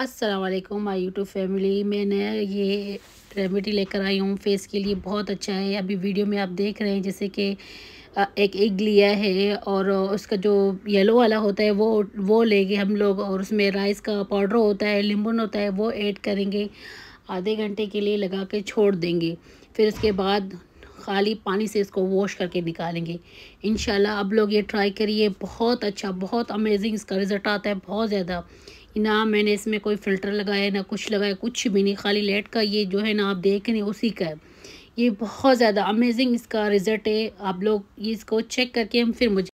असलम माई YouTube family मैंने ये remedy लेकर आई हूँ फेस के लिए बहुत अच्छा है अभी वीडियो में आप देख रहे हैं जैसे कि एक एग लिया है और उसका जो येलो वाला होता है वो वो लेंगे हम लोग और उसमें राइस का पाउडर होता है लिम्बन होता है वो ऐड करेंगे आधे घंटे के लिए लगा के छोड़ देंगे फिर उसके बाद खाली पानी से इसको वॉश करके निकालेंगे इन आप लोग ये ट्राई करिए बहुत अच्छा बहुत अमेजिंग इसका रिज़ल्ट आता है बहुत ज़्यादा ना मैंने इसमें कोई फ़िल्टर लगाया ना कुछ लगाया कुछ भी नहीं खाली लेट का ये जो है ना आप देख रहे हैं उसी का है ये बहुत ज़्यादा अमेजिंग इसका रिज़ल्ट है आप लोग इसको चेक करके हम फिर मुझे